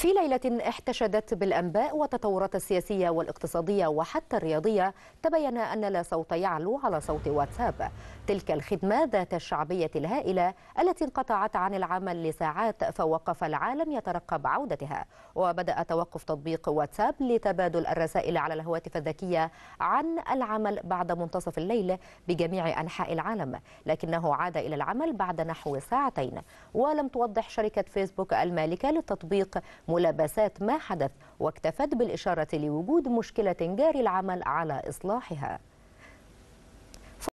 في ليلة احتشدت بالأنباء والتطورات السياسية والاقتصادية وحتى الرياضية تبين أن لا صوت يعلو على صوت واتساب تلك الخدمة ذات الشعبية الهائلة التي انقطعت عن العمل لساعات فوقف العالم يترقب عودتها وبدأ توقف تطبيق واتساب لتبادل الرسائل على الهواتف الذكية عن العمل بعد منتصف الليل بجميع أنحاء العالم لكنه عاد إلى العمل بعد نحو ساعتين ولم توضح شركة فيسبوك المالكة للتطبيق ملابسات ما حدث واكتفت بالإشارة لوجود مشكلة جاري العمل على إصلاحها